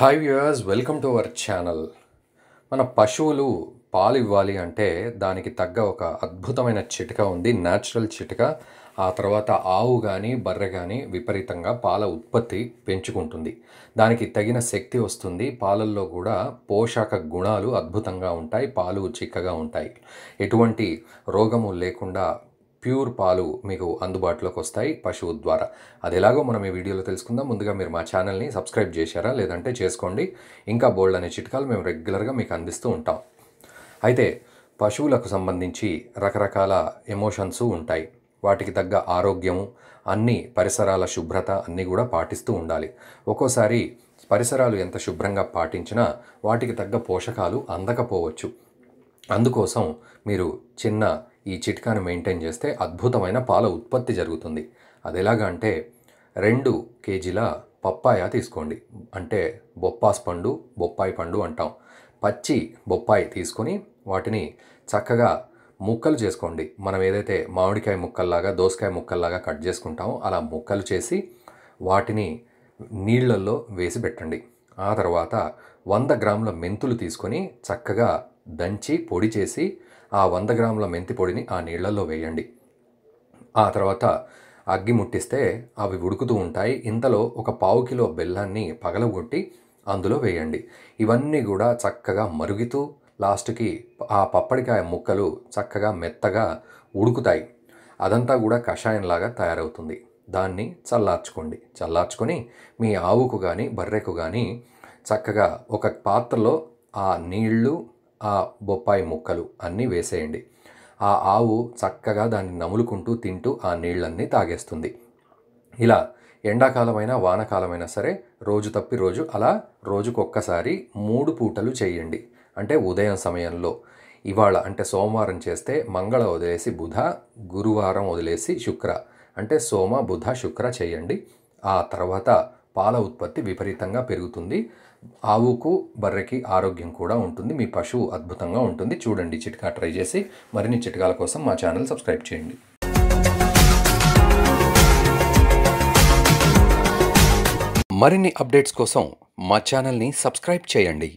hi viewers welcome to our channel మన పశువులు పాలు ఇవ్వాలి అంటే దానికి తగ్గ ఒక అద్భుతమైన చిటిక ఉంది న్యాచురల్ చిటిక ఆ తర్వాత ఆవు కానీ బర్రె కానీ విపరీతంగా పాల ఉత్పత్తి పెంచుకుంటుంది దానికి తగిన శక్తి వస్తుంది పాలల్లో కూడా పోషక గుణాలు అద్భుతంగా ఉంటాయి పాలు చిక్కగా ఉంటాయి ఎటువంటి రోగము లేకుండా ప్యూర్ పాలు మీకు అందుబాటులోకి వస్తాయి పశువు ద్వారా అది ఎలాగో మనం ఈ వీడియోలో తెలుసుకుందాం ముందుగా మీరు మా ఛానల్ని సబ్స్క్రైబ్ చేశారా లేదంటే చేసుకోండి ఇంకా బోల్డ్ అనే చిట్కాలు మేము రెగ్యులర్గా మీకు అందిస్తూ ఉంటాం అయితే పశువులకు సంబంధించి రకరకాల ఎమోషన్స్ ఉంటాయి వాటికి తగ్గ ఆరోగ్యము అన్ని పరిసరాల శుభ్రత అన్నీ కూడా పాటిస్తూ ఉండాలి ఒక్కోసారి పరిసరాలు ఎంత శుభ్రంగా పాటించినా వాటికి తగ్గ పోషకాలు అందకపోవచ్చు అందుకోసం మీరు చిన్న ఈ చిట్కాను మెయింటైన్ చేస్తే అద్భుతమైన పాల ఉత్పత్తి జరుగుతుంది అది ఎలాగా అంటే రెండు కేజీల పప్పాయ తీసుకోండి అంటే బొప్పాస్ పండు బొప్పాయి పండు అంటాం పచ్చి బొప్పాయి తీసుకొని వాటిని చక్కగా ముక్కలు చేసుకోండి మనం ఏదైతే మామిడికాయ ముక్కల్లాగా దోసకాయ ముక్కల్లాగా కట్ చేసుకుంటామో అలా ముక్కలు చేసి వాటిని నీళ్ళల్లో వేసి పెట్టండి ఆ తర్వాత వంద గ్రాముల మెంతులు తీసుకొని చక్కగా దంచి పొడి చేసి ఆ వంద గ్రాముల మెంతి పొడిని ఆ నీళ్లలో వేయండి ఆ తర్వాత అగ్గి ముట్టిస్తే అవి ఉడుకుతూ ఉంటాయి ఇంతలో ఒక పావు కిలో బెల్లాన్ని పగలగొట్టి అందులో వేయండి ఇవన్నీ కూడా చక్కగా మరుగుతూ లాస్ట్కి ఆ పప్పడికాయ ముక్కలు చక్కగా మెత్తగా ఉడుకుతాయి అదంతా కూడా కషాయంలాగా తయారవుతుంది దాన్ని చల్లార్చుకోండి చల్లార్చుకొని మీ ఆవుకు కానీ బర్రెకు కానీ చక్కగా ఒక పాత్రలో ఆ నీళ్లు ఆ బొప్పాయి ముక్కలు అన్నీ వేసేయండి ఆ ఆవు చక్కగా దాన్ని నములుకుంటూ తింటూ ఆ నీళ్ళన్నీ తాగేస్తుంది ఇలా ఎండాకాలమైనా వానకాలమైనా సరే రోజు తప్పి రోజు అలా రోజుకొక్కసారి మూడు పూటలు చేయండి అంటే ఉదయం సమయంలో ఇవాళ అంటే సోమవారం చేస్తే మంగళ వదిలేసి బుధ గురువారం వదిలేసి శుక్ర అంటే సోమ బుధ శుక్ర చేయండి ఆ తర్వాత పాల ఉత్పత్తి విపరీతంగా పెరుగుతుంది ఆవుకు బర్రెకి ఆరోగ్యం కూడా ఉంటుంది మీ పశువు అద్భుతంగా ఉంటుంది చూడండి చిట్కా ట్రై చేసి మరిన్ని చిట్కాల కోసం మా ఛానల్ సబ్స్క్రైబ్ చేయండి మరిన్ని అప్డేట్స్ కోసం మా ఛానల్ని సబ్స్క్రైబ్ చేయండి